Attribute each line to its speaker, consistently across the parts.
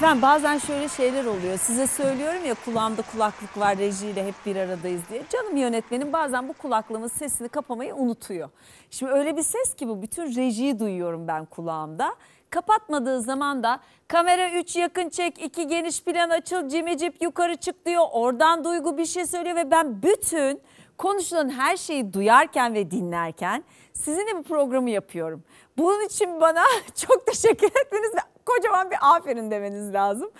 Speaker 1: Efendim bazen şöyle şeyler oluyor. Size söylüyorum ya kulağımda kulaklık var rejiyle hep bir aradayız diye. Canım yönetmenim bazen bu kulaklığımın sesini kapamayı unutuyor. Şimdi öyle bir ses ki bu bütün rejiyi duyuyorum ben kulağımda. Kapatmadığı zaman da kamera 3 yakın çek, 2 geniş plan açıl, cimicip yukarı çık diyor. Oradan duygu bir şey söylüyor ve ben bütün konuşulan her şeyi duyarken ve dinlerken sizinle bu programı yapıyorum. Bunun için bana çok teşekkür etmeniz kocaman bir aferin demeniz lazım.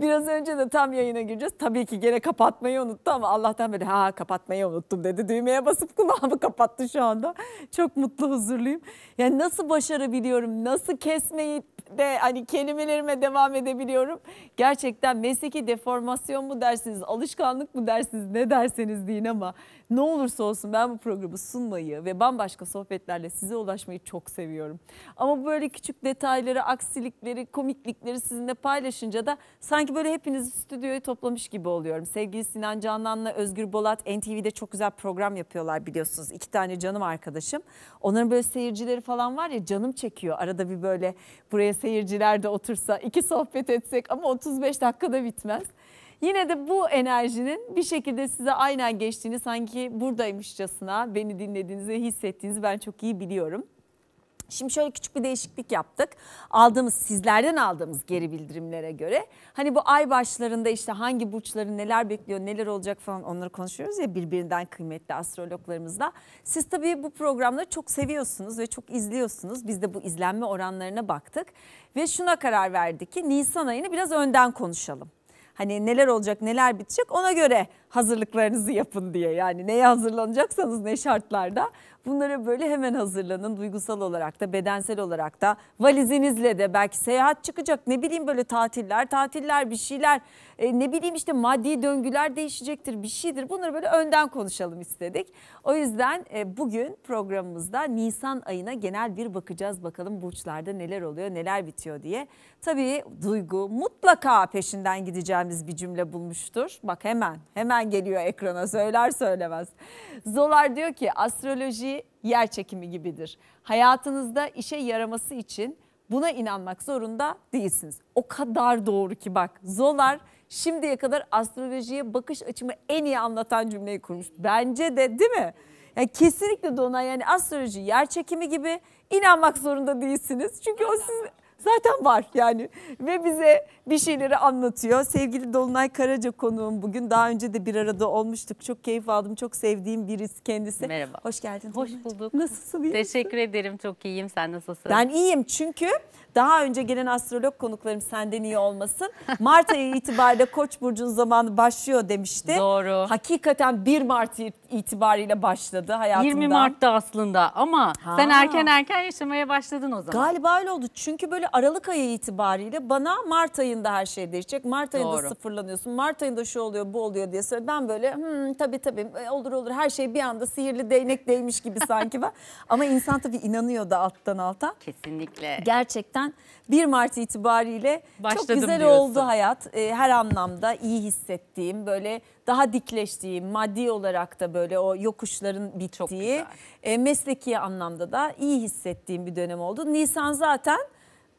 Speaker 1: Biraz önce de tam yayına gireceğiz. Tabii ki gene kapatmayı unuttu ama Allah'tan böyle ha kapatmayı unuttum dedi. Düğmeye basıp kulağımı kapattı şu anda. Çok mutlu huzurluyum. Yani nasıl başarabiliyorum? Nasıl kesmeyi de hani kelimelerime devam edebiliyorum. Gerçekten mesleki deformasyon mu dersiniz, alışkanlık mı dersiniz, ne derseniz deyin ama ne olursa olsun ben bu programı sunmayı ve bambaşka sohbetlerle size ulaşmayı çok seviyorum. Ama böyle küçük detayları, aksilikleri, komiklikleri sizinle paylaşınca da sanki böyle hepinizi stüdyoyu toplamış gibi oluyorum. Sevgili Sinan Canan'la Özgür Bolat NTV'de çok güzel program yapıyorlar biliyorsunuz. İki tane canım arkadaşım. Onların böyle seyircileri falan var ya canım çekiyor. Arada bir böyle buraya seyirciler de otursa iki sohbet etsek ama 35 dakikada bitmez. Yine de bu enerjinin bir şekilde size aynen geçtiğini sanki buradaymışçasına beni dinlediğinizi hissettiğinizi ben çok iyi biliyorum. Şimdi şöyle küçük bir değişiklik yaptık. Aldığımız sizlerden aldığımız geri bildirimlere göre hani bu ay başlarında işte hangi burçları neler bekliyor, neler olacak falan onları konuşuyoruz ya birbirinden kıymetli astrologlarımızla. Siz tabii bu programları çok seviyorsunuz ve çok izliyorsunuz. Biz de bu izlenme oranlarına baktık ve şuna karar verdik ki Nisan ayını biraz önden konuşalım. Hani neler olacak, neler bitecek ona göre hazırlıklarınızı yapın diye. Yani neye hazırlanacaksanız ne şartlarda bunlara böyle hemen hazırlanın. Duygusal olarak da bedensel olarak da valizinizle de belki seyahat çıkacak ne bileyim böyle tatiller tatiller bir şeyler e, ne bileyim işte maddi döngüler değişecektir bir şeydir. Bunları böyle önden konuşalım istedik. O yüzden e, bugün programımızda Nisan ayına genel bir bakacağız bakalım burçlarda neler oluyor neler bitiyor diye. Tabii duygu mutlaka peşinden gideceğimiz bir cümle bulmuştur. Bak hemen hemen hemen geliyor ekrana söyler söylemez. Zolar diyor ki astroloji yer çekimi gibidir. Hayatınızda işe yaraması için buna inanmak zorunda değilsiniz. O kadar doğru ki bak Zolar şimdiye kadar astrolojiye bakış açımı en iyi anlatan cümleyi kurmuş. Bence de değil mi? Yani kesinlikle Donay yani astroloji yer çekimi gibi inanmak zorunda değilsiniz. Çünkü o sizin zaten var yani ve bize bir şeyleri anlatıyor. Sevgili Dolunay Karaca konuğum bugün. Daha önce de bir arada olmuştuk. Çok keyif aldım. Çok sevdiğim birisi kendisi.
Speaker 2: Merhaba. Hoş geldin. Hoş Dolunay. bulduk. Nasılsın? İyi Teşekkür misin? ederim. Çok iyiyim. Sen nasılsın?
Speaker 1: Ben iyiyim çünkü daha önce gelen astrolog konuklarım senden iyi olmasın. Mart ayı itibariyle Koç burcunun zamanı başlıyor demişti. Doğru. Hakikaten 1 Mart itibariyle başladı
Speaker 2: hayatımda. 20 Mart'ta aslında ama ha. sen erken erken yaşamaya başladın o zaman. Galiba öyle oldu.
Speaker 1: Çünkü böyle Aralık ayı itibariyle bana Mart ayında her şey değişecek. Mart ayında Doğru. sıfırlanıyorsun. Mart ayında şu oluyor bu oluyor diye söyle. Ben böyle hmm, tabii tabii e, olur olur her şey bir anda sihirli değnek değmiş gibi sanki var. Ama insan tabii inanıyor da alttan alta. Kesinlikle. Gerçekten 1 Mart itibariyle Başladım çok güzel diyorsun. oldu hayat. E, her anlamda iyi hissettiğim böyle daha dikleştiğim maddi olarak da böyle o yokuşların bittiği e, mesleki anlamda da iyi hissettiğim bir dönem oldu. Nisan zaten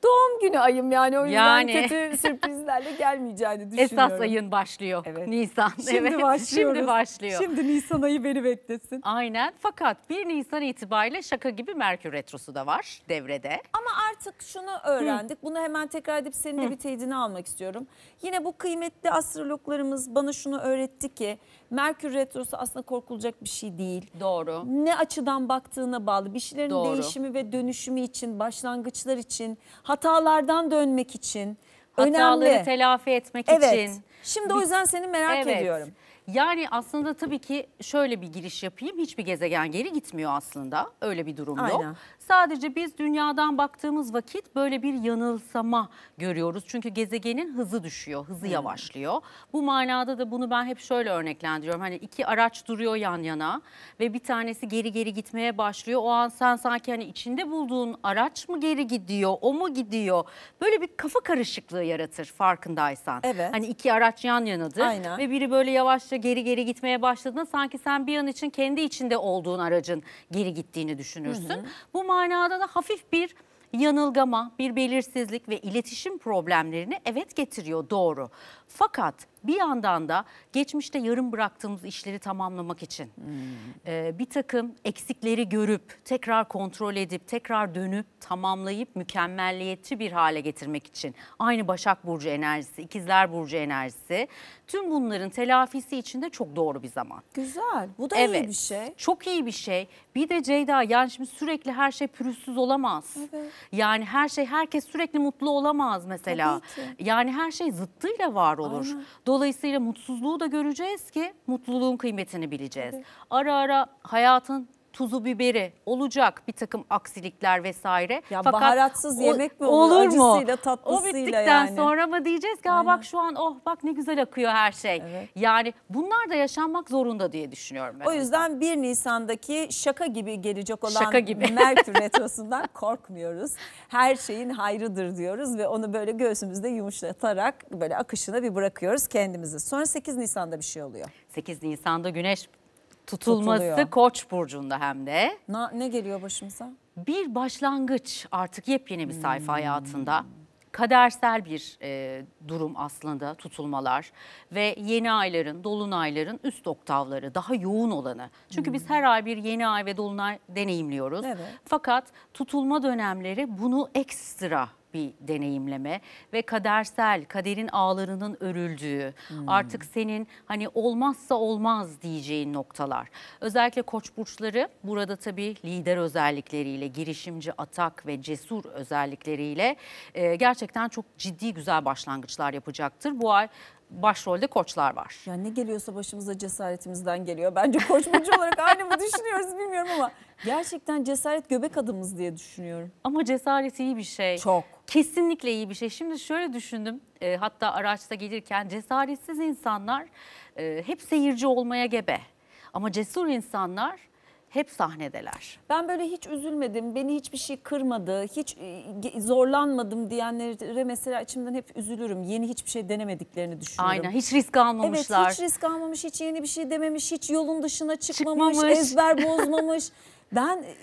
Speaker 1: doğum günü ayım yani o yüzden yani... kötü
Speaker 2: sürprizlerle gelmeyeceğini düşünüyorum. Esas ayın başlıyor evet. Nisan. Şimdi evet. başlıyoruz. Şimdi başlıyor. Şimdi Nisan ayı beni beklesin. Aynen fakat 1 Nisan itibariyle şaka gibi Merkür Retrosu da var devrede. Ama artık
Speaker 1: şunu öğrendik Hı. bunu hemen tekrar edip seninle de bir teyidini almak istiyorum. Yine bu kıymetli astrologlarımız bana şunu öğretti ki Merkür Retrosu aslında korkulacak bir şey değil. Doğru. Ne açıdan baktığına bağlı. Bir şeylerin Doğru. değişimi ve dönüşümü için, başlangıçlar için,
Speaker 2: hatalardan dönmek için. Hataları önemli. telafi etmek evet. için. Şimdi o yüzden seni merak evet. ediyorum. Yani aslında tabii ki şöyle bir giriş yapayım. Hiçbir gezegen geri gitmiyor aslında. Öyle bir durum Aynen. yok. Sadece biz dünyadan baktığımız vakit böyle bir yanılsama görüyoruz. Çünkü gezegenin hızı düşüyor, hızı hmm. yavaşlıyor. Bu manada da bunu ben hep şöyle örneklendiriyorum. Hani iki araç duruyor yan yana ve bir tanesi geri geri gitmeye başlıyor. O an sen sanki hani içinde bulduğun araç mı geri gidiyor, o mu gidiyor? Böyle bir kafa karışıklığı yaratır farkındaysan. Evet. Hani iki araç yan yanadır Aynen. ve biri böyle yavaşça geri geri gitmeye başladığında sanki sen bir an için kendi içinde olduğun aracın geri gittiğini düşünürsün. Hı hı. Bu manada manada da hafif bir yanılgama, bir belirsizlik ve iletişim problemlerini evet getiriyor doğru. Fakat bir yandan da geçmişte yarım bıraktığımız işleri tamamlamak için hmm. bir takım eksikleri görüp tekrar kontrol edip tekrar dönüp tamamlayıp mükemmelliyetçi bir hale getirmek için aynı Başak Burcu enerjisi, İkizler Burcu enerjisi tüm bunların telafisi için de çok doğru bir zaman. Güzel bu da evet, iyi bir şey. Çok iyi bir şey. Bir de Ceyda yani şimdi sürekli her şey pürüzsüz olamaz. Evet. Yani her şey herkes sürekli mutlu olamaz mesela. Yani her şey zıttıyla var olur. Aynen. Dolayısıyla mutsuzluğu da göreceğiz ki mutluluğun kıymetini bileceğiz. Evet. Ara ara hayatın tuzu biberi olacak bir takım aksilikler vesaire. Ya Fakat baharatsız o, yemek mi olur? Olur mu? Acısıyla tatlısıyla O bittikten yani. sonra mı diyeceğiz ki Aynen. bak şu an oh bak ne güzel akıyor her şey. Evet. Yani bunlar da yaşanmak zorunda diye düşünüyorum. Ben o yüzden 1 Nisan'daki
Speaker 1: şaka gibi gelecek olan şaka gibi. Merkür Retrosu'ndan korkmuyoruz. Her şeyin hayrıdır diyoruz ve onu böyle göğsümüzde yumuşatarak böyle akışına bir bırakıyoruz kendimizi.
Speaker 2: Sonra 8 Nisan'da bir şey oluyor. 8 Nisan'da güneş tutulması Tutuluyor. Koç burcunda hem de. Na,
Speaker 1: ne geliyor başımıza?
Speaker 2: Bir başlangıç artık yepyeni bir sayfa hmm. hayatında. Kadersel bir e, durum aslında tutulmalar ve yeni ayların, dolunayların üst oktavları daha yoğun olanı. Çünkü hmm. biz her ay bir yeni ay ve dolunay deneyimliyoruz. Evet. Fakat tutulma dönemleri bunu ekstra bir deneyimleme ve kadersel, kaderin ağlarının örüldüğü, hmm. artık senin hani olmazsa olmaz diyeceğin noktalar. Özellikle koç burçları burada tabii lider özellikleriyle, girişimci, atak ve cesur özellikleriyle e, gerçekten çok ciddi güzel başlangıçlar yapacaktır. Bu ay başrolde koçlar var. Ya ne geliyorsa başımıza cesaretimizden geliyor. Bence koç burcu
Speaker 1: olarak aynı mı düşünüyoruz
Speaker 2: bilmiyorum ama gerçekten cesaret göbek adımız diye düşünüyorum. Ama cesaret iyi bir şey. Çok. Kesinlikle iyi bir şey. Şimdi şöyle düşündüm e, hatta araçta gelirken cesaretsiz insanlar e, hep seyirci olmaya gebe. Ama cesur insanlar hep sahnedeler.
Speaker 1: Ben böyle hiç üzülmedim, beni hiçbir şey kırmadı, hiç e, zorlanmadım diyenlere mesela içimden hep üzülürüm. Yeni hiçbir şey denemediklerini düşünüyorum. Aynen hiç risk almamışlar. Evet hiç risk almamış, hiç yeni bir şey dememiş, hiç yolun dışına çıkmamış, Çıkmamış. ezber bozmamış. ben e,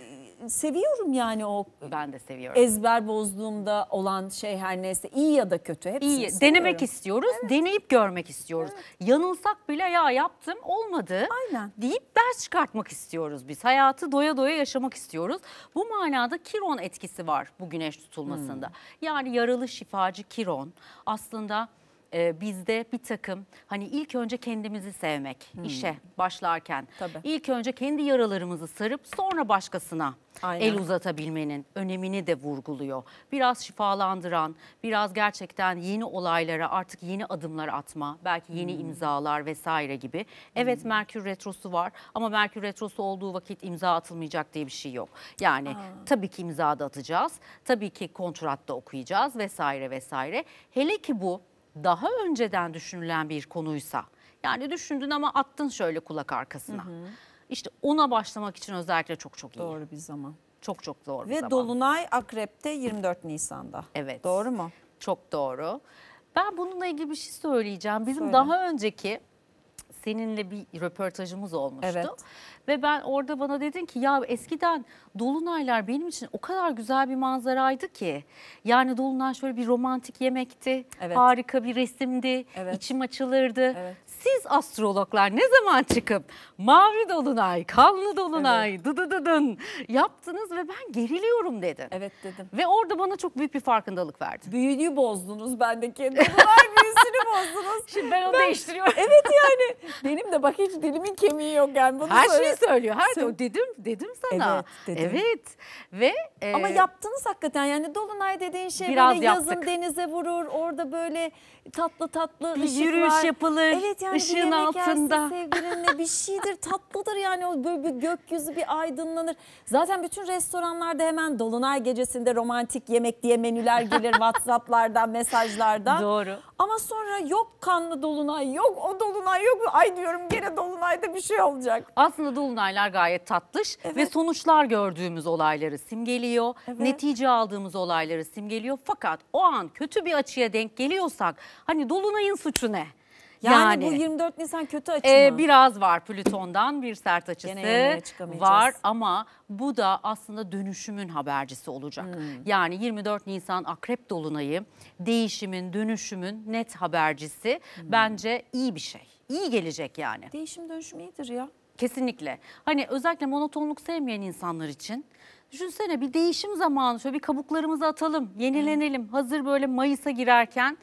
Speaker 1: seviyorum yani o Ben de seviyorum. ezber bozduğumda
Speaker 2: olan şey her neyse iyi ya da kötü hepsini İyi seviyorum. denemek istiyoruz, deneyip görmek istiyoruz. Yanılsak bile ya yaptım olmadı Aynen. deyip ders çıkartmak istiyoruz biz. Hayatı doya doya yaşamak istiyoruz. Bu manada Kiron etkisi var bu güneş tutulmasında. Hmm. Yani yaralı şifacı Kiron aslında e, bizde bir takım hani ilk önce kendimizi sevmek hmm. işe başlarken. Tabii. ilk önce kendi yaralarımızı sarıp sonra başkasına Aynen. el uzatabilmenin önemini de vurguluyor. Biraz şifalandıran, biraz gerçekten yeni olaylara artık yeni adımlar atma, belki yeni hmm. imzalar vesaire gibi. Evet hmm. Merkür Retrosu var ama Merkür Retrosu olduğu vakit imza atılmayacak diye bir şey yok. Yani Aa. tabii ki imza da atacağız, tabii ki kontratta okuyacağız vesaire vesaire. Hele ki bu daha önceden düşünülen bir konuysa yani düşündün ama attın şöyle kulak arkasına. Hı hı. İşte ona başlamak için özellikle çok çok iyi. Doğru bir zaman. Çok çok doğru Ve bir zaman. Ve Dolunay Akrep'te 24 Nisan'da. Evet. Doğru mu? Çok doğru. Ben bununla ilgili bir şey söyleyeceğim. Bizim Söyle. daha önceki seninle bir röportajımız olmuştu. Evet. Ve ben orada bana dedin ki ya eskiden dolunaylar benim için o kadar güzel bir manzaraydı ki. Yani dolunay şöyle bir romantik yemekti. Evet. Harika bir resimdi. Evet. İçim açılırdı. Evet. Siz astrologlar ne zaman çıkıp mavi dolunay, kanlı dolunay, evet. dıdı dıdın yaptınız ve ben geriliyorum dedin. Evet dedim. Ve orada bana çok büyük bir farkındalık verdi. Büyünü bozdunuz bendeki. Dolunay büyüsü bozdunuz. Şimdi ben onu ben, değiştiriyorum. Evet
Speaker 1: yani benim de bak hiç dilimin kemiği yok yani. Bunu her şeyi söylüyor. Her Sö dedim
Speaker 2: dedim sana. Evet dedim.
Speaker 1: Evet. Ve e, ama yaptınız hakikaten yani dolunay dediğin şey Biraz böyle yazın denize vurur. Orada böyle tatlı tatlı bir ışıklar. yürüyüş yapılır evet, yani ışığın bir altında. sevgilinle bir şeydir tatlıdır yani o böyle bir gökyüzü bir aydınlanır. Zaten bütün restoranlarda hemen dolunay gecesinde romantik yemek diye menüler gelir WhatsApp'lardan mesajlardan. Doğru. Ama sonra yok kanlı dolunay yok
Speaker 2: o dolunay yok ay diyorum gene dolunayda bir şey olacak. Aslında dolunaylar gayet tatlış evet. ve sonuçlar gördüğümüz olayları simgeliyor. Evet. Netice aldığımız olayları simgeliyor. Fakat o an kötü bir açıya denk geliyorsak Hani Dolunay'ın suçu ne? Yani, yani bu
Speaker 1: 24 e, Nisan kötü açı e, mı?
Speaker 2: Biraz var Plüton'dan bir sert açısı var ama bu da aslında dönüşümün habercisi olacak. Hmm. Yani 24 Nisan Akrep Dolunayı değişimin, dönüşümün net habercisi hmm. bence iyi bir şey. İyi gelecek yani. Değişim
Speaker 1: dönüşüm iyidir ya.
Speaker 2: Kesinlikle. Hani özellikle monotonluk sevmeyen insanlar için Düşünsene bir değişim zamanı şöyle bir kabuklarımızı atalım, yenilenelim. Evet. Hazır böyle Mayıs'a girerken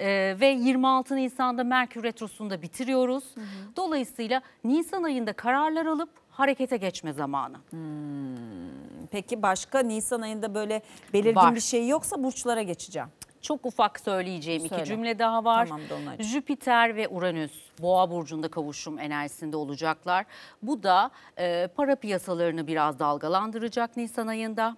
Speaker 2: e, ve 26 Nisan'da Merkür Retrosu'nu bitiriyoruz. Hı Dolayısıyla Nisan ayında kararlar alıp harekete geçme zamanı. Hmm.
Speaker 1: Peki başka Nisan ayında böyle belirgin Var. bir şey yoksa burçlara
Speaker 2: geçeceğim. Çok ufak söyleyeceğim Söyle. iki cümle daha var. Tamam, Jüpiter ve Uranüs Boğa burcunda kavuşum enerjisinde olacaklar. Bu da e, para piyasalarını biraz dalgalandıracak Nisan ayında.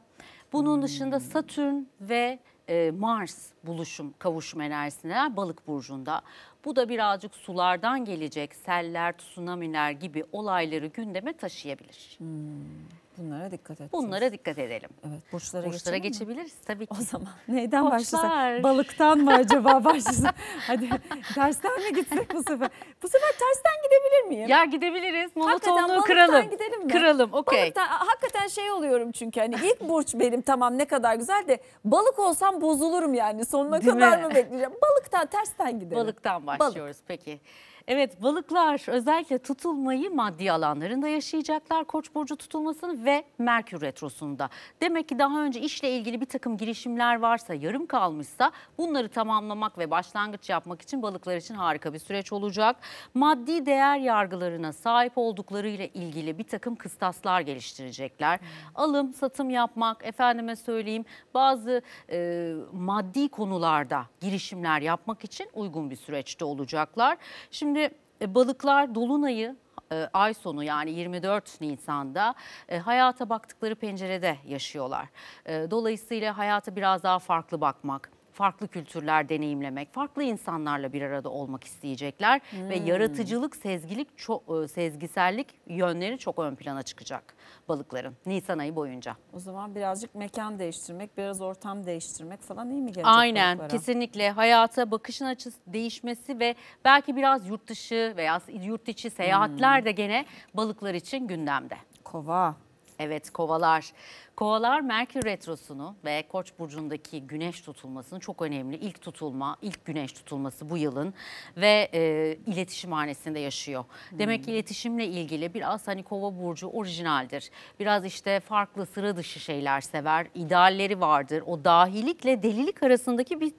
Speaker 2: Bunun hmm. dışında Satürn ve e, Mars buluşum, kavuşum enerjisine balık burcunda. Bu da birazcık sulardan gelecek seller, tsunamiler gibi olayları gündeme taşıyabilir.
Speaker 1: Hmm.
Speaker 2: Bunlara dikkat edelim. Bunlara dikkat edelim. Evet, burçlara, burçlara
Speaker 1: geçebiliriz mi? tabii ki. O zaman neyden Koçlar. başlasak?
Speaker 2: Balıktan mı acaba
Speaker 1: başlasak? Hadi tersten mi gitsek bu sefer? Bu sefer tersten gidebilir miyim? Ya gidebiliriz. Monotonluğu kıralım. gidelim mi? Kıralım. Okey. hakikaten şey oluyorum çünkü hani ilk burç benim tamam ne kadar güzel de balık olsam
Speaker 2: bozulurum yani. Sonuna Değil kadar mi? mı bekleyeceğim? Balıktan tersten gidelim. Balıktan başlıyoruz Balık. peki. Evet balıklar özellikle tutulmayı maddi alanlarında yaşayacaklar. Koç burcu tutulmasını ve Merkür retrosunda. Demek ki daha önce işle ilgili bir takım girişimler varsa, yarım kalmışsa bunları tamamlamak ve başlangıç yapmak için balıklar için harika bir süreç olacak. Maddi değer yargılarına sahip olduklarıyla ilgili bir takım kıstaslar geliştirecekler. Alım, satım yapmak, efendime söyleyeyim bazı e, maddi konularda girişimler yapmak için uygun bir süreçte olacaklar. Şimdi Şimdi e, balıklar dolunayı e, ay sonu yani 24 Nisan'da e, hayata baktıkları pencerede yaşıyorlar. Dolayısıyla hayata biraz daha farklı bakmak, farklı kültürler deneyimlemek, farklı insanlarla bir arada olmak isteyecekler hmm. ve yaratıcılık, sezgilik, çok, e, sezgisellik yönleri çok ön plana çıkacak balıkların Nisan ayı boyunca.
Speaker 1: O zaman birazcık mekan değiştirmek, biraz ortam değiştirmek falan iyi mi gelecek Aynen balıklara?
Speaker 2: kesinlikle hayata bakışın açısı değişmesi ve belki biraz yurt dışı veya yurt içi seyahatler hmm. de gene balıklar için gündemde. Kova. Evet kovalar. Kovalar Merkür Retrosu'nu ve Koç Burcu'ndaki güneş tutulmasını çok önemli. İlk tutulma, ilk güneş tutulması bu yılın ve e, iletişim hanesinde yaşıyor. Hmm. Demek ki hmm. iletişimle ilgili biraz hani Kova Burcu orijinaldir. Biraz işte farklı sıra dışı şeyler sever, idealleri vardır. O dahilikle delilik arasındaki bir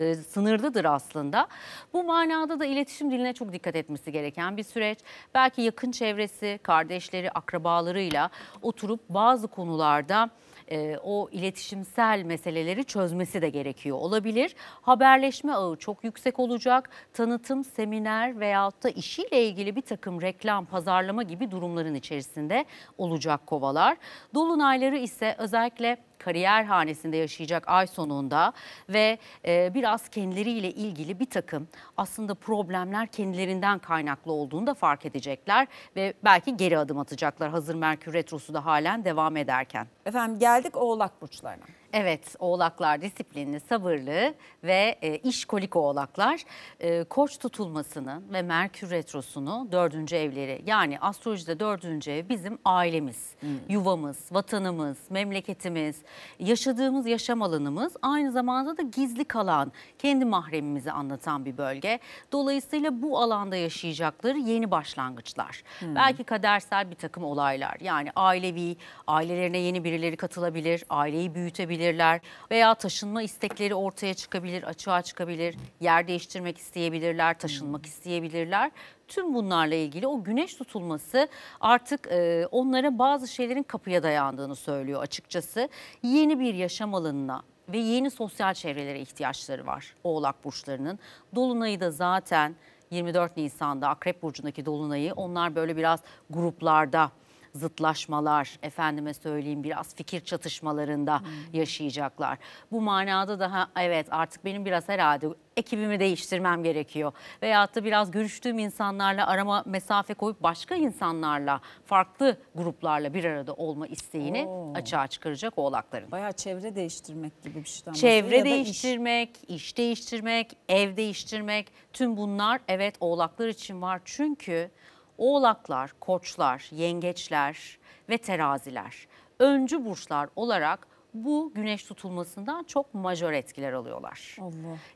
Speaker 2: e, sınırdadır aslında. Bu manada da iletişim diline çok dikkat etmesi gereken bir süreç. Belki yakın çevresi, kardeşleri, akrabalarıyla oturup bazı konularda e, o iletişimsel meseleleri çözmesi de gerekiyor olabilir. Haberleşme ağı çok yüksek olacak. Tanıtım, seminer veyahut da işiyle ilgili bir takım reklam, pazarlama gibi durumların içerisinde olacak kovalar. Dolunayları ise özellikle kariyer hanesinde yaşayacak ay sonunda ve e, biraz kendileriyle ilgili bir takım aslında problemler kendilerinden kaynaklı olduğunu da fark edecekler ve belki geri adım atacaklar hazır Merkür Retrosu da halen devam ederken. Efendim geldik oğlak burçlarına. Evet, oğlaklar disiplinli, sabırlı ve e, işkolik oğlaklar e, koç tutulmasının ve merkür retrosunu dördüncü evleri yani astrolojide dördüncü ev bizim ailemiz, hmm. yuvamız, vatanımız, memleketimiz, yaşadığımız yaşam alanımız aynı zamanda da gizli kalan kendi mahremimizi anlatan bir bölge. Dolayısıyla bu alanda yaşayacakları yeni başlangıçlar, hmm. belki kadersel bir takım olaylar yani ailevi, ailelerine yeni bir birileri katılabilir, aileyi büyütebilirler veya taşınma istekleri ortaya çıkabilir, açığa çıkabilir, yer değiştirmek isteyebilirler, taşınmak isteyebilirler. Tüm bunlarla ilgili o güneş tutulması artık e, onlara bazı şeylerin kapıya dayandığını söylüyor açıkçası. Yeni bir yaşam alanına, ve yeni sosyal çevrelere ihtiyaçları var Oğlak burçlarının. Dolunay'ı da zaten 24 Nisan'da Akrep burcundaki dolunayı onlar böyle biraz gruplarda zıtlaşmalar, efendime söyleyeyim biraz fikir çatışmalarında hmm. yaşayacaklar. Bu manada daha evet artık benim biraz herhalde ekibimi değiştirmem gerekiyor. Veyahut da biraz görüştüğüm insanlarla arama mesafe koyup başka insanlarla, farklı gruplarla bir arada olma isteğini Oo. açığa çıkaracak oğlakların. Bayağı çevre değiştirmek gibi bir şeyden Çevre değiştirmek, iş. iş değiştirmek, ev değiştirmek tüm bunlar evet oğlaklar için var. Çünkü oğlaklar, koçlar, yengeçler ve teraziler öncü burçlar olarak bu güneş tutulmasından çok majör etkiler alıyorlar. Allah.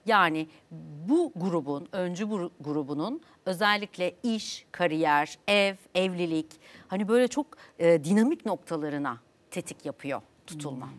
Speaker 2: Yani bu grubun, öncü grubunun özellikle iş, kariyer, ev, evlilik hani böyle çok e, dinamik noktalarına tetik yapıyor tutulma. Hmm.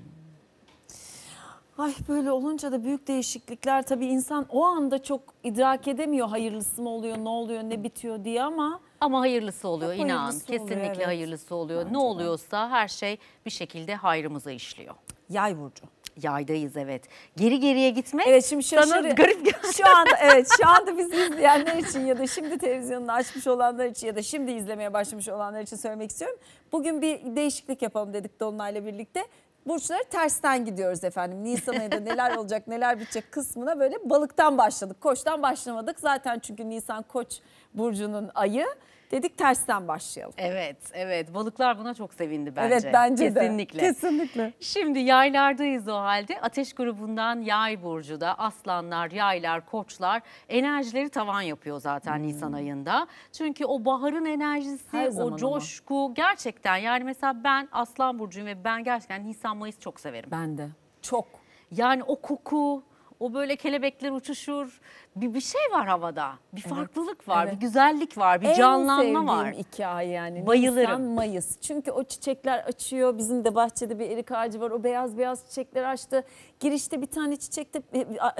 Speaker 1: Ay böyle olunca da büyük değişiklikler tabii insan o anda çok idrak edemiyor hayırlısı mı oluyor, ne
Speaker 2: oluyor, ne bitiyor diye ama ama hayırlısı oluyor Çok inan. Hayırlısı Kesinlikle oluyor, evet. hayırlısı oluyor. Bence ne oluyorsa her şey bir şekilde hayrımıza işliyor. Yay burcu. Yaydayız evet. Geri geriye gitmek evet, şimdi şaşırı, sana garip geldi. Şu anda, evet şu anda bizi izleyenler için ya da
Speaker 1: şimdi televizyonunu açmış olanlar için ya da şimdi izlemeye başlamış olanlar için söylemek istiyorum. Bugün bir değişiklik yapalım dedik Dolunay'la birlikte. Burçları tersten gidiyoruz efendim. Nisan ayında neler olacak neler bitecek kısmına böyle balıktan başladık. Koçtan başlamadık zaten çünkü Nisan koç burcunun ayı. Dedik tersten başlayalım. Evet, evet. Balıklar buna çok sevindi
Speaker 2: bence. Evet, bence Kesinlikle. de. Kesinlikle. Şimdi yaylardayız o halde. Ateş grubundan yay burcu da aslanlar, yaylar, koçlar enerjileri tavan yapıyor zaten hmm. Nisan ayında. Çünkü o baharın enerjisi, o coşku ama. gerçekten yani mesela ben aslan burcuyum ve ben gerçekten Nisan Mayıs çok severim. Ben de. Çok. Yani o koku, o böyle kelebekler uçuşur. Bir, bir şey var havada. Bir evet, farklılık var, evet. bir güzellik var, bir en canlanma var. En sevdiğim hikaye yani. Bayılırım. Nisan,
Speaker 1: Mayıs. Çünkü o çiçekler açıyor. Bizim de bahçede bir erik ağacı var. O beyaz beyaz çiçekler açtı. Girişte bir tane çiçekte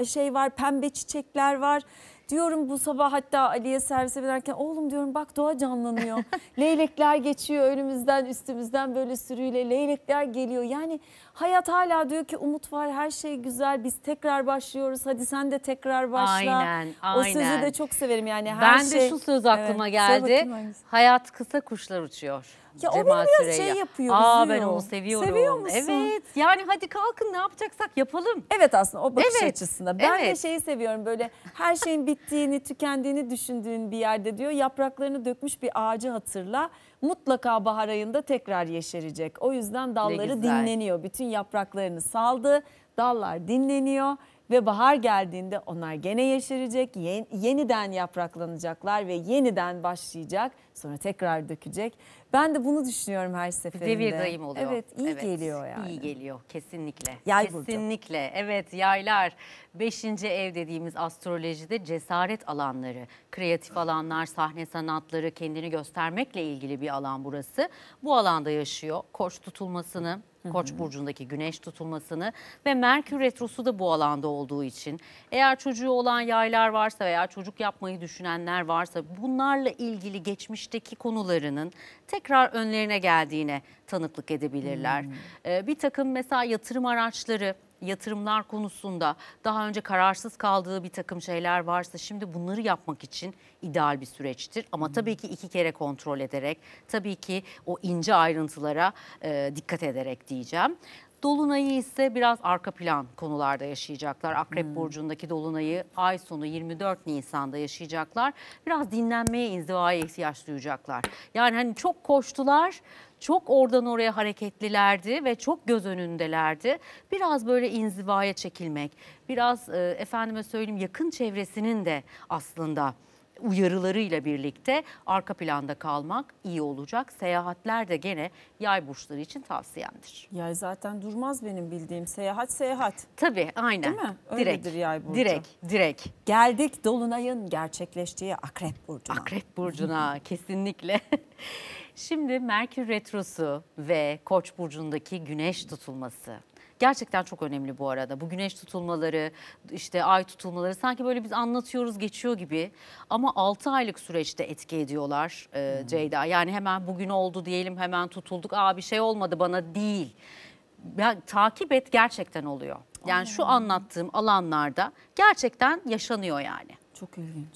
Speaker 1: şey var, pembe çiçekler var. Diyorum bu sabah hatta Ali'ye servise vererken oğlum diyorum bak doğa canlanıyor. leylekler geçiyor önümüzden üstümüzden böyle sürüyle leylekler geliyor. Yani hayat hala diyor ki umut var her şey güzel biz tekrar başlıyoruz hadi sen de tekrar başla. Aynen aynen. O sözü de çok severim yani her ben şey. Ben de şu söz aklıma evet, geldi.
Speaker 2: Hayat kısa kuşlar uçuyor. Ya o beni biraz Süreyya. şey yapıyor, Aa ben onu seviyorum. Seviyor musun? Evet. Yani hadi kalkın ne yapacaksak yapalım. Evet aslında
Speaker 1: o bakış evet. açısında. Ben evet. de şeyi seviyorum böyle her şeyin bittiğini, tükendiğini düşündüğün bir yerde diyor. Yapraklarını dökmüş bir ağacı hatırla. Mutlaka bahar ayında tekrar yeşerecek. O yüzden dalları dinleniyor. Bütün yapraklarını saldı. Dallar dinleniyor ve bahar geldiğinde onlar gene yeşerecek, yen, yeniden yapraklanacaklar ve yeniden başlayacak. Sonra tekrar dökecek. Ben de bunu düşünüyorum her seferinde. Devir dayım oluyor. Evet, iyi evet, geliyor yani. İyi
Speaker 2: geliyor kesinlikle. Yay kesinlikle. Burcu. Evet, yaylar. Beşinci ev dediğimiz astrolojide cesaret alanları, kreatif alanlar, sahne sanatları, kendini göstermekle ilgili bir alan burası. Bu alanda yaşıyor. Koç tutulmasını, Koç burcundaki güneş tutulmasını ve Merkür retrosu da bu alanda olduğu için eğer çocuğu olan yaylar varsa veya çocuk yapmayı düşünenler varsa bunlarla ilgili geçmişteki konularının tekrar önlerine geldiğine tanıklık edebilirler. Hmm. Ee, bir takım mesela yatırım araçları yatırımlar konusunda daha önce kararsız kaldığı bir takım şeyler varsa şimdi bunları yapmak için ideal bir süreçtir. Ama hmm. tabii ki iki kere kontrol ederek, tabii ki o ince ayrıntılara e, dikkat ederek diyeceğim. Dolunay'ı ise biraz arka plan konularda yaşayacaklar. Akrep hmm. Burcu'ndaki Dolunay'ı ay sonu 24 Nisan'da yaşayacaklar. Biraz dinlenmeye, inzivaya ihtiyaç duyacaklar. Yani hani çok koştular, çok oradan oraya hareketlilerdi ve çok göz önündelerdi. Biraz böyle inzivaya çekilmek, biraz e, efendime söyleyeyim yakın çevresinin de aslında uyarılarıyla birlikte arka planda kalmak iyi olacak. Seyahatler de gene yay burçları için tavsiyendir.
Speaker 1: Yay zaten durmaz benim bildiğim. Seyahat seyahat. Tabii aynen. Değil mi? Öyledir direkt, yay burcu. Direkt,
Speaker 2: direkt. Geldik Dolunay'ın gerçekleştiği Akrep Burcu'na. Akrep Burcu'na kesinlikle. Şimdi Merkür Retrosu ve Koç Burcu'ndaki Güneş tutulması gerçekten çok önemli bu arada. Bu güneş tutulmaları, işte ay tutulmaları sanki böyle biz anlatıyoruz geçiyor gibi. Ama 6 aylık süreçte etki ediyorlar e, hmm. Ceyda. Yani hemen bugün oldu diyelim hemen tutulduk. Aa bir şey olmadı bana değil. Ya, takip et gerçekten oluyor. Yani Aynen. şu anlattığım alanlarda gerçekten yaşanıyor yani. Çok ilginç.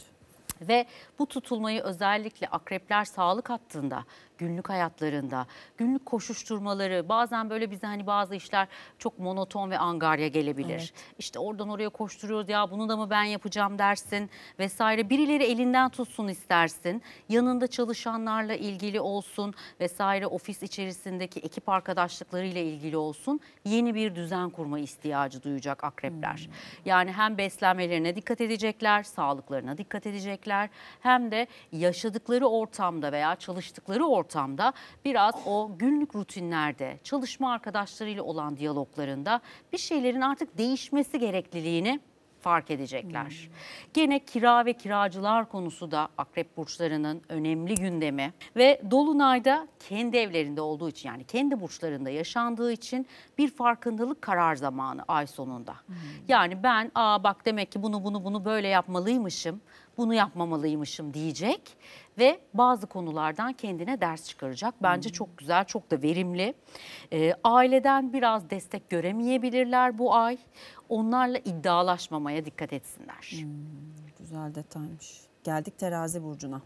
Speaker 2: Ve bu tutulmayı özellikle akrepler sağlık attığında, günlük hayatlarında, günlük koşuşturmaları bazen böyle bize hani bazı işler çok monoton ve angarya gelebilir. Evet. İşte oradan oraya koşturuyoruz ya bunu da mı ben yapacağım dersin vesaire. Birileri elinden tutsun istersin. Yanında çalışanlarla ilgili olsun vesaire ofis içerisindeki ekip arkadaşlıklarıyla ilgili olsun. Yeni bir düzen kurma ihtiyacı duyacak akrepler. Hmm. Yani hem beslenmelerine dikkat edecekler, sağlıklarına dikkat edecekler edecekler hem de yaşadıkları ortamda veya çalıştıkları ortamda biraz o günlük rutinlerde çalışma arkadaşlarıyla olan diyaloglarında bir şeylerin artık değişmesi gerekliliğini fark edecekler. Hmm. Gene kira ve kiracılar konusu da akrep burçlarının önemli gündemi ve dolunayda kendi evlerinde olduğu için yani kendi burçlarında yaşandığı için bir farkındalık karar zamanı ay sonunda. Hmm. Yani ben aa bak demek ki bunu bunu bunu böyle yapmalıymışım bunu yapmamalıymışım diyecek ve bazı konulardan kendine ders çıkaracak. Bence çok güzel, çok da verimli. E, aileden biraz destek göremeyebilirler bu ay. Onlarla iddialaşmamaya dikkat etsinler. Hmm, güzel detaymış. Geldik terazi burcuna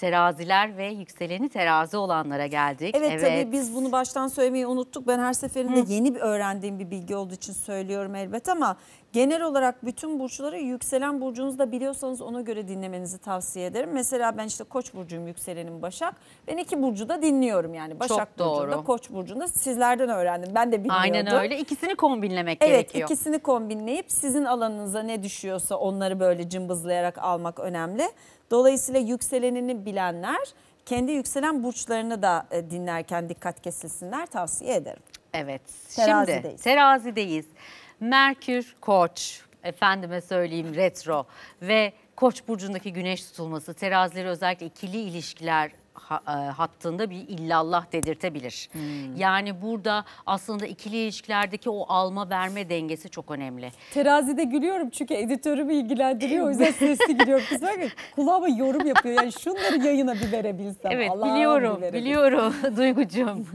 Speaker 2: teraziler ve yükseleni terazi olanlara geldik. Evet, evet. tabii biz
Speaker 1: bunu baştan söylemeyi unuttuk. Ben her seferinde Hı. yeni bir öğrendiğim bir bilgi olduğu için söylüyorum elbet ama genel olarak bütün burçları yükselen burcunuzu da biliyorsanız ona göre dinlemenizi tavsiye ederim. Mesela ben işte Koç burcuyum yükselenim Başak. Ben iki burcu da dinliyorum yani. Başak Çok doğru. burcunda, Koç burcunda sizlerden öğrendim. Ben de bilmiyordum. Aynen öyle. İkisini kombinlemek evet, gerekiyor. Evet, ikisini kombinleyip sizin alanınıza ne düşüyorsa onları böyle cımbızlayarak almak önemli. Dolayısıyla yükselenini bilenler kendi yükselen burçlarını da e, dinlerken dikkat kesilsinler
Speaker 2: tavsiye ederim. Evet. Terazideyiz. Şimdi terazideyiz. Merkür Koç efendime söyleyeyim retro ve Koç burcundaki güneş tutulması, terazileri özellikle ikili ilişkiler, e, hattında bir illallah dedirtebilir. Hmm. Yani burada aslında ikili ilişkilerdeki o alma verme dengesi çok önemli.
Speaker 1: Terazide gülüyorum çünkü editörümü ilgilendiriyor. O yüzden sesli gülüyorum. Kızlar kulağıma yorum yapıyor. Yani şunları yayına bir verebilsem. Evet Allah biliyorum biliyorum Duygucuğum.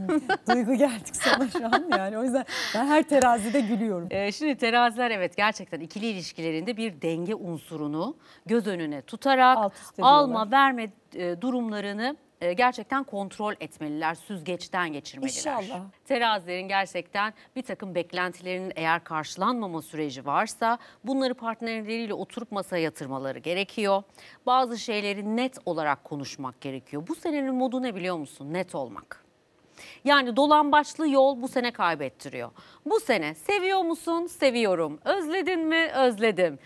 Speaker 1: Duygu
Speaker 2: geldik sana şu an yani. O yüzden ben her terazide gülüyorum. Ee, şimdi teraziler evet gerçekten ikili ilişkilerinde bir denge unsurunu göz önüne tutarak alma verme e, durumlarını e, gerçekten kontrol etmeliler, süzgeçten geçirmeliler. İnşallah. Terazilerin gerçekten bir takım beklentilerinin eğer karşılanmama süreci varsa bunları partnerleriyle oturup masaya yatırmaları gerekiyor. Bazı şeyleri net olarak konuşmak gerekiyor. Bu senenin modu ne biliyor musun? Net olmak. Yani dolan başlı yol bu sene kaybettiriyor. Bu sene seviyor musun? Seviyorum. Özledin mi? Özledim.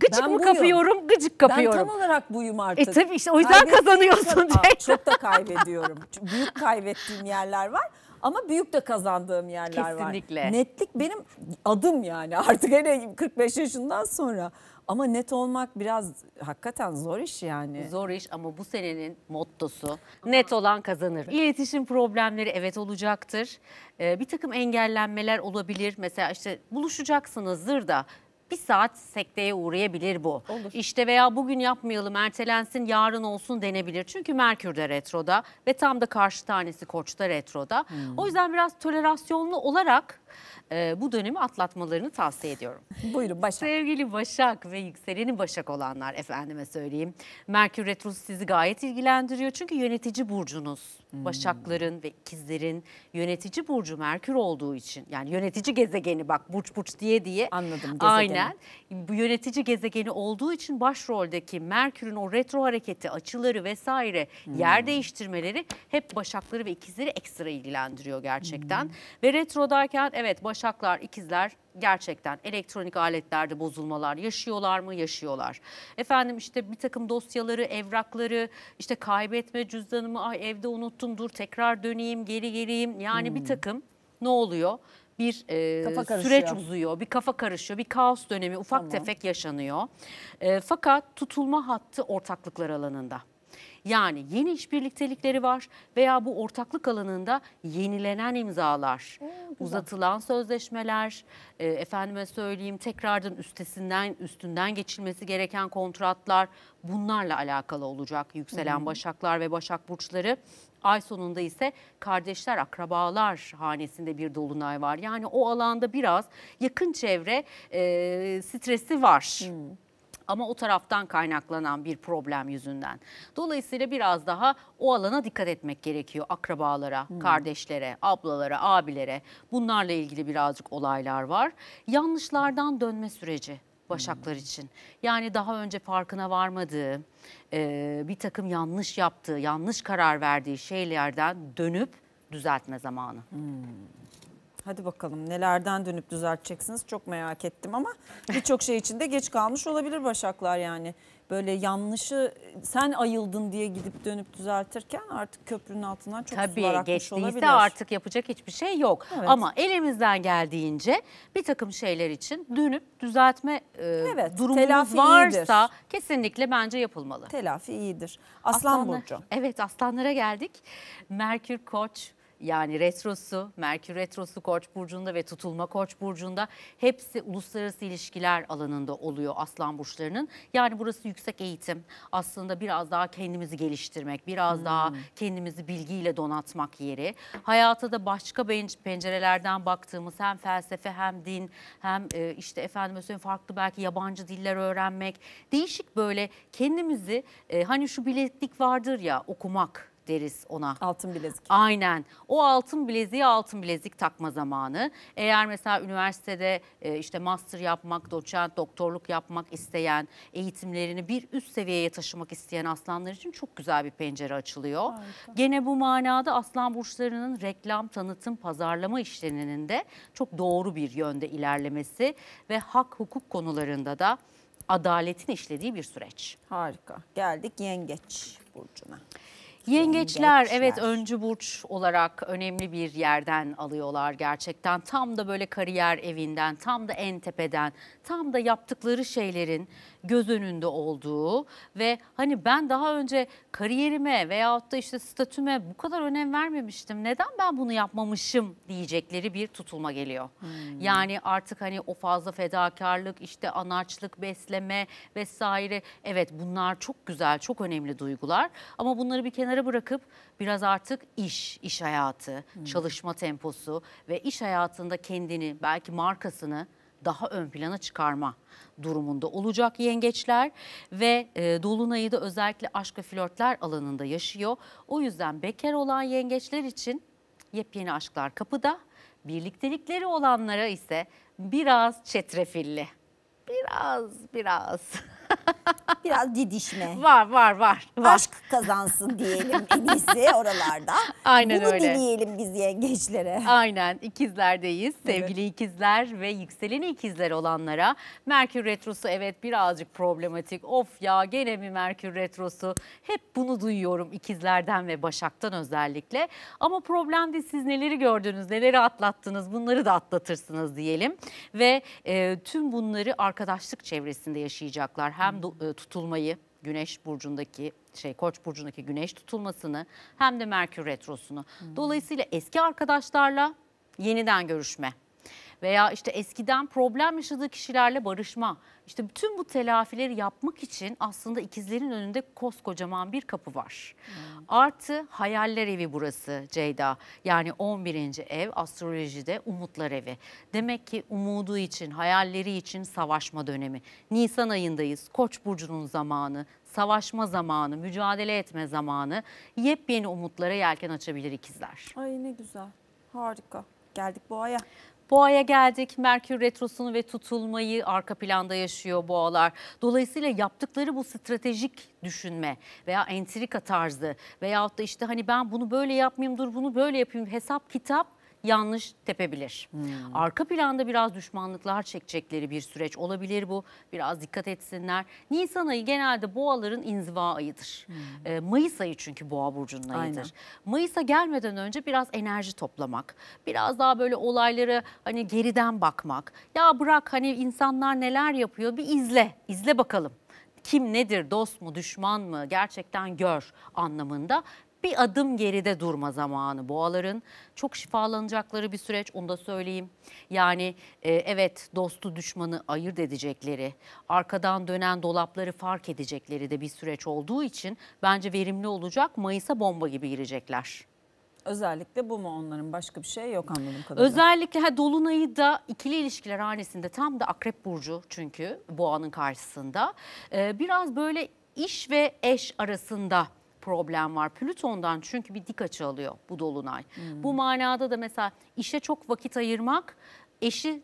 Speaker 2: Gıcık ben mı buyum. kapıyorum, gıcık kapıyorum. Ben tam
Speaker 1: olarak buyum artık. E tabii işte o yüzden kazanıyorsun. Çok, çok da kaybediyorum. büyük kaybettiğim yerler var. Ama büyük de kazandığım yerler Kesinlikle. var. Kesinlikle. Netlik benim adım yani artık hele 45
Speaker 2: yaşından sonra. Ama net olmak biraz hakikaten zor iş yani. Zor iş ama bu senenin mottosu net olan kazanır. İletişim problemleri evet olacaktır. Ee, bir takım engellenmeler olabilir. Mesela işte buluşacaksınızdır da bir saat sekteye uğrayabilir bu. Olur. İşte veya bugün yapmayalım ertelensin yarın olsun denebilir. Çünkü Merkür de retroda ve tam da karşı tanesi Koç da retroda. Hmm. O yüzden biraz tolerasyonlu olarak e, bu dönemi atlatmalarını tavsiye ediyorum. Buyurun Başak. Sevgili Başak ve yükseleni Başak olanlar efendime söyleyeyim. Merkür retrosu sizi gayet ilgilendiriyor çünkü yönetici burcunuz. Hmm. Başakların ve ikizlerin yönetici burcu Merkür olduğu için yani yönetici gezegeni bak burç burç diye diye. Anladım gezegeni. Aynen bu yönetici gezegeni olduğu için başroldeki Merkür'ün o retro hareketi açıları vesaire hmm. yer değiştirmeleri hep başakları ve ikizleri ekstra ilgilendiriyor gerçekten. Hmm. Ve retro evet başaklar ikizler gerçekten elektronik aletlerde bozulmalar yaşıyorlar mı? Yaşıyorlar. Efendim işte bir takım dosyaları, evrakları işte kaybetme cüzdanımı ay evde unuttum dur tekrar döneyim geri geleyim. Yani hmm. bir takım ne oluyor? bir e, süreç uzuyor, bir kafa karışıyor, bir kaos dönemi ufak tamam. tefek yaşanıyor. E, fakat tutulma hattı ortaklıklar alanında. Yani yeni iş birliktelikleri var veya bu ortaklık alanında yenilenen imzalar, hmm, uzatılan sözleşmeler, e, efendime söyleyeyim tekrardan üstesinden üstünden geçilmesi gereken kontratlar bunlarla alakalı olacak yükselen hmm. başaklar ve başak burçları. Ay sonunda ise kardeşler, akrabalar hanesinde bir dolunay var. Yani o alanda biraz yakın çevre e, stresi var. Hmm ama o taraftan kaynaklanan bir problem yüzünden. Dolayısıyla biraz daha o alana dikkat etmek gerekiyor akrabalara, hmm. kardeşlere, ablalara, abilere. Bunlarla ilgili birazcık olaylar var. Yanlışlardan dönme süreci Başaklar hmm. için. Yani daha önce farkına varmadığı, e, bir takım yanlış yaptığı, yanlış karar verdiği şeylerden dönüp düzeltme zamanı. Hmm. Hadi bakalım nelerden dönüp düzelteceksiniz çok merak ettim ama birçok
Speaker 1: şey için de geç kalmış olabilir Başaklar yani. Böyle yanlışı sen ayıldın diye
Speaker 2: gidip dönüp düzeltirken artık köprünün altından çok Tabii, sular akmış olabilir. Tabii artık yapacak hiçbir şey yok. Evet. Ama elimizden geldiğince bir takım şeyler için dönüp düzeltme e, evet, durumumuz varsa iyidir. kesinlikle bence yapılmalı. Telafi iyidir. Aslan Aslanlı, Burcu. Evet aslanlara geldik. Merkür Koç yani retrosu, Merkür retrosu Koç burcunda ve tutulma Koç burcunda hepsi uluslararası ilişkiler alanında oluyor aslan burçlarının. Yani burası yüksek eğitim. Aslında biraz daha kendimizi geliştirmek, biraz hmm. daha kendimizi bilgiyle donatmak yeri. Hayata da başka pencerelerden baktığımız hem felsefe hem din hem e, işte efendim söyleyeyim farklı belki yabancı diller öğrenmek. Değişik böyle kendimizi e, hani şu bileklik vardır ya okumak deriz ona. Altın bilezik. Aynen. O altın bileziği altın bilezik takma zamanı. Eğer mesela üniversitede e, işte master yapmak, doçent, doktorluk yapmak isteyen, eğitimlerini bir üst seviyeye taşımak isteyen aslanlar için çok güzel bir pencere açılıyor. Harika. Gene bu manada aslan burçlarının reklam, tanıtım, pazarlama işlerinin de çok doğru bir yönde ilerlemesi ve hak hukuk konularında da adaletin işlediği bir süreç. Harika. Geldik yengeç burcuna. Yengeçler evet öncü burç olarak önemli bir yerden alıyorlar gerçekten. Tam da böyle kariyer evinden, tam da en tepeden, tam da yaptıkları şeylerin göz önünde olduğu ve hani ben daha önce kariyerime veyahut da işte statüme bu kadar önem vermemiştim. Neden ben bunu yapmamışım diyecekleri bir tutulma geliyor. Hmm. Yani artık hani o fazla fedakarlık, işte anaçlık, besleme vesaire evet bunlar çok güzel, çok önemli duygular ama bunları bir kenara bırakıp biraz artık iş, iş hayatı, hmm. çalışma temposu ve iş hayatında kendini belki markasını daha ön plana çıkarma durumunda olacak yengeçler ve e, dolunayı da özellikle aşk ve flörtler alanında yaşıyor. O yüzden bekar olan yengeçler için yepyeni aşklar kapıda, birliktelikleri olanlara ise biraz çetrefilli. Biraz biraz. biraz didişme. Var var var. var. Aşk kazansın diyelim en iyisi oralarda. Aynen Bunu öyle. Bunu dileyelim biz yengeçlere. Aynen ikizlerdeyiz. Sevgili ikizler ve yükselen ikizler olanlara. Merkür Retrosu evet birazcık problematik. Of ya gene mi Merkür Retrosu? Hep bunu duyuyorum ikizlerden ve Başak'tan özellikle. Ama problem de siz neleri gördünüz, neleri atlattınız bunları da atlatırsınız diyelim. Ve e, tüm bunları arkadaşlık çevresinde yaşayacaklar. Hem hmm. E, tutulacaklar tutulmayı, Güneş burcundaki şey Koç burcundaki Güneş tutulmasını hem de Merkür retrosunu. Hmm. Dolayısıyla eski arkadaşlarla yeniden görüşme veya işte eskiden problem yaşadığı kişilerle barışma. İşte bütün bu telafileri yapmak için aslında ikizlerin önünde koskocaman bir kapı var. Hmm. Artı hayaller evi burası Ceyda. Yani 11. ev astrolojide umutlar evi. Demek ki umudu için, hayalleri için savaşma dönemi. Nisan ayındayız. Koç burcunun zamanı, savaşma zamanı, mücadele etme zamanı. Yepyeni umutlara yelken açabilir ikizler.
Speaker 1: Ay ne güzel. Harika.
Speaker 2: Geldik bu aya. Boğa'ya geldik. Merkür retrosunu ve tutulmayı arka planda yaşıyor boğalar. Dolayısıyla yaptıkları bu stratejik düşünme veya entrika tarzı veyahut da işte hani ben bunu böyle yapmayayım dur bunu böyle yapayım hesap kitap yanlış tepebilir. Hmm. Arka planda biraz düşmanlıklar çekecekleri bir süreç olabilir bu. Biraz dikkat etsinler. Nisan ayı genelde boğaların inziva ayıdır. Hmm. E, Mayıs ayı çünkü boğa burcunun ayıdır. Aynen. Mayıs'a gelmeden önce biraz enerji toplamak. Biraz daha böyle olayları hani geriden bakmak. Ya bırak hani insanlar neler yapıyor bir izle. izle bakalım kim nedir, dost mu, düşman mı gerçekten gör anlamında bir adım geride durma zamanı boğaların. Çok şifalanacakları bir süreç onu da söyleyeyim. Yani e, evet dostu düşmanı ayırt edecekleri, arkadan dönen dolapları fark edecekleri de bir süreç olduğu için bence verimli olacak. Mayıs'a bomba gibi girecekler. Özellikle bu mu onların başka bir şey yok anladığım kadarıyla. Özellikle ha, Dolunay'ı da ikili ilişkiler hanesinde tam da Akrep Burcu çünkü Boğa'nın karşısında. Ee, biraz böyle iş ve eş arasında problem var. Plüton'dan çünkü bir dik açı alıyor bu dolunay. Hmm. Bu manada da mesela işe çok vakit ayırmak eşi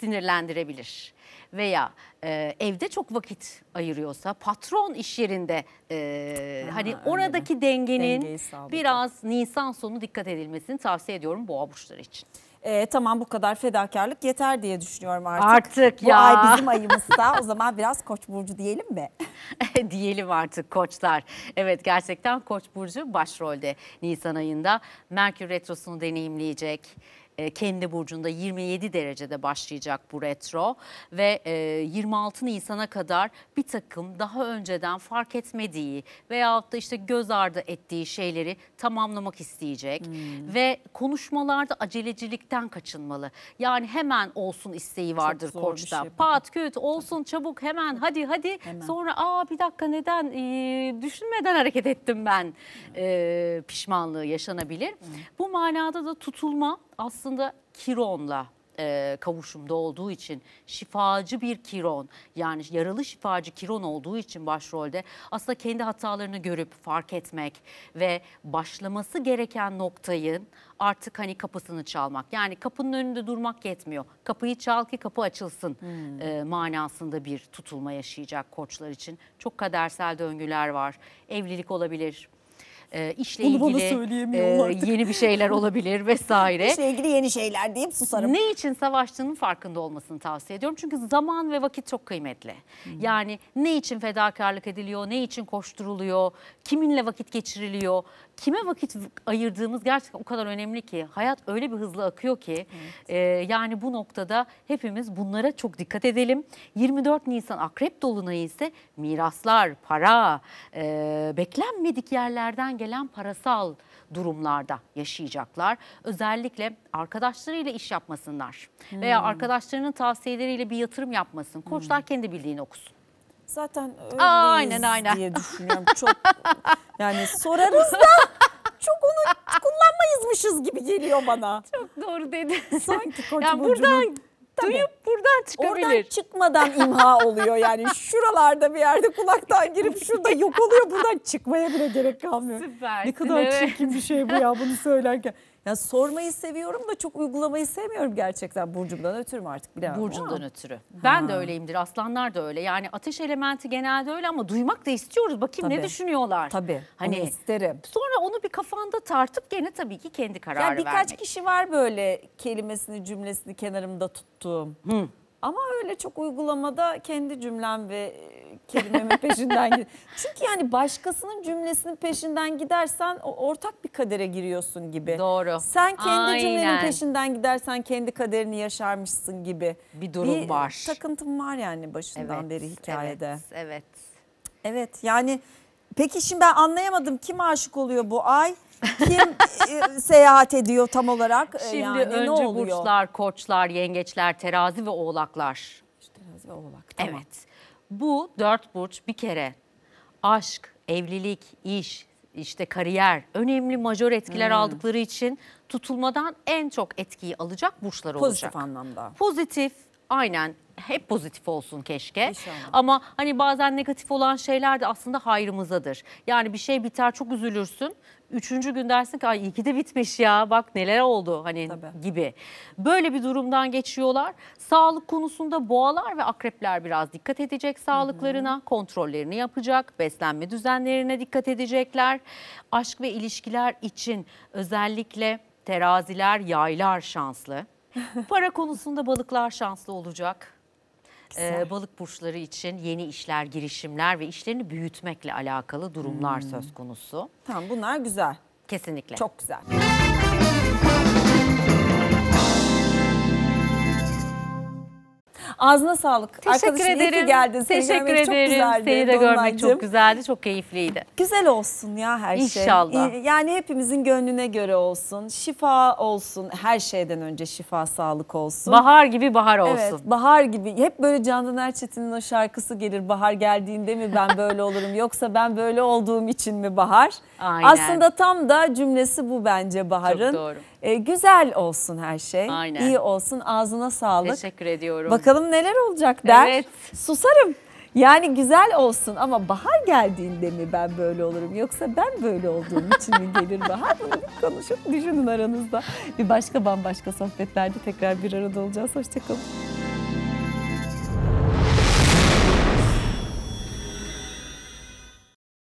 Speaker 2: sinirlendirebilir veya e, evde çok vakit ayırıyorsa patron iş yerinde e, ha, hani oradaki dengenin biraz Nisan sonu dikkat edilmesini tavsiye ediyorum boğa burçları için e, tamam bu kadar fedakarlık yeter diye düşünüyorum artık. Artık bu ya. Bu ay bizim ayımızda o zaman biraz Koç burcu diyelim mi? diyelim artık koçlar. Evet gerçekten Koç burcu başrolde Nisan ayında Merkür retrosunu deneyimleyecek e, kendi burcunda 27 derecede başlayacak bu retro ve 26 e, Nisan'a kadar bir takım daha önceden fark etmediği veyahut da işte göz ardı ettiği şeyleri tamamlamak isteyecek hmm. ve konuşmalarda acelecilikten kaçınmalı. Yani hemen olsun isteği vardır koçta. Şey Pat küt olsun çabuk hemen hadi hadi hemen. sonra aa bir dakika neden e, düşünmeden hareket ettim ben ee, pişmanlığı yaşanabilir. Hmm. Bu manada da tutulma aslında Kiron'la e, kavuşumda olduğu için şifacı bir Kiron yani yaralı şifacı Kiron olduğu için başrolde aslında kendi hatalarını görüp fark etmek ve başlaması gereken noktayın artık hani kapısını çalmak. Yani kapının önünde durmak yetmiyor. Kapıyı çal ki kapı açılsın hmm. e, manasında bir tutulma yaşayacak koçlar için. Çok kadersel döngüler var. Evlilik olabilir, e, işle Bunu ilgili e, yeni bir şeyler olabilir vesaire. İşle ilgili yeni şeyler deyip susarım. Ne için savaştığının farkında olmasını tavsiye ediyorum. Çünkü zaman ve vakit çok kıymetli. Hmm. Yani ne için fedakarlık ediliyor, ne için koşturuluyor, kiminle vakit geçiriliyor kime vakit ayırdığımız gerçekten o kadar önemli ki. Hayat öyle bir hızlı akıyor ki. Evet. E, yani bu noktada hepimiz bunlara çok dikkat edelim. 24 Nisan Akrep Dolunayı ise miraslar, para, e, beklenmedik yerlerden gelen parasal durumlarda yaşayacaklar. Özellikle arkadaşlarıyla iş yapmasınlar hmm. veya arkadaşlarının tavsiyeleriyle bir yatırım yapmasın. Koçlar hmm. kendi bildiğini okusun.
Speaker 1: Zaten öyleyiz aynen, aynen. diye
Speaker 2: düşünüyorum. Çok yani sorarız da çok onu kullanmayızmışız gibi geliyor bana.
Speaker 1: Çok doğru dedin. Sanki koç yani buradan Duyup buradan çıkabilir. Oradan çıkmadan imha oluyor yani. Şuralarda bir yerde kulaktan girip şurada yok oluyor. Buradan çıkmaya bile gerek
Speaker 2: kalmıyor. Süpersin, ne kadar evet. çirkin
Speaker 1: bir şey bu ya bunu söylerken. Yani sormayı seviyorum da çok uygulamayı sevmiyorum
Speaker 2: gerçekten burcumdan ötürü mü artık bilemem. Burcundan ama. ötürü. Ben ha. de öyleyimdir. Aslanlar da öyle. Yani ateş elementi genelde öyle ama duymak da istiyoruz. Bakayım tabii. ne düşünüyorlar. Tabii. Hani onu isterim. Sonra onu bir kafanda tartıp gene tabii ki kendi kararı yani birkaç vermek. Birkaç kişi var böyle
Speaker 1: kelimesini cümlesini kenarımda tuttuğum. Hı. Ama öyle çok uygulamada kendi cümlem ve e, kelimemin peşinden gid. Çünkü yani başkasının cümlesinin peşinden gidersen ortak bir kadere giriyorsun gibi. Doğru. Sen kendi Aynen. cümlenin peşinden gidersen kendi kaderini yaşarmışsın gibi. Bir durum bir var. takıntım var yani başından evet, beri hikayede. Evet, evet. Evet yani peki şimdi ben anlayamadım kim aşık oluyor bu ay? Kim e, seyahat ediyor tam olarak? E, Şimdi yani, önce ne oluyor? burçlar,
Speaker 2: koçlar, yengeçler, terazi ve oğlaklar. Terazi ve oğlak. Tamam. Evet. Bu dört burç bir kere aşk, evlilik, iş, işte kariyer önemli major etkiler hmm. aldıkları için tutulmadan en çok etkiyi alacak burçlar Pozitif olacak. Pozitif anlamda. Pozitif aynen hep pozitif olsun keşke. İnşallah. Ama hani bazen negatif olan şeyler de aslında hayrımızadır. Yani bir şey biter çok üzülürsün. Üçüncü gün dersin ki Ay, iyi ki de bitmiş ya bak neler oldu hani Tabii. gibi. Böyle bir durumdan geçiyorlar. Sağlık konusunda boğalar ve akrepler biraz dikkat edecek sağlıklarına, Hı -hı. kontrollerini yapacak, beslenme düzenlerine dikkat edecekler. Aşk ve ilişkiler için özellikle teraziler, yaylar şanslı. Para konusunda balıklar şanslı olacak e, balık burçları için yeni işler, girişimler ve işlerini büyütmekle alakalı durumlar hmm. söz konusu. Tamam bunlar güzel. Kesinlikle. Çok güzel. Ağzına sağlık. Teşekkür Arkadaşım ederim. Iyi ki geldin. Seni ederim. Çok güzeldi. Seni de görmek çok güzeldi. Çok keyifliydi.
Speaker 1: Güzel olsun ya her şey. İnşallah. Yani hepimizin gönlüne göre olsun. Şifa olsun. Her şeyden önce şifa sağlık olsun. Bahar gibi bahar olsun. Evet bahar gibi. Hep böyle Candan Erçetin'in o şarkısı gelir. Bahar geldiğinde mi ben böyle olurum yoksa ben böyle olduğum için mi bahar? Aynen. Aslında tam da cümlesi bu bence Bahar'ın. Çok doğru. E, güzel olsun her şey. Aynen. İyi olsun. Ağzına sağlık. Teşekkür ediyorum. Bakalım neler olacak der. Evet. Susarım. Yani güzel olsun ama bahar geldiğinde mi ben böyle olurum yoksa ben böyle olduğum için mi gelir bahar? Bunu bir konuşup düşünün aranızda. Bir başka bambaşka sohbetlerde tekrar bir arada olacağız. Hoşçakalın.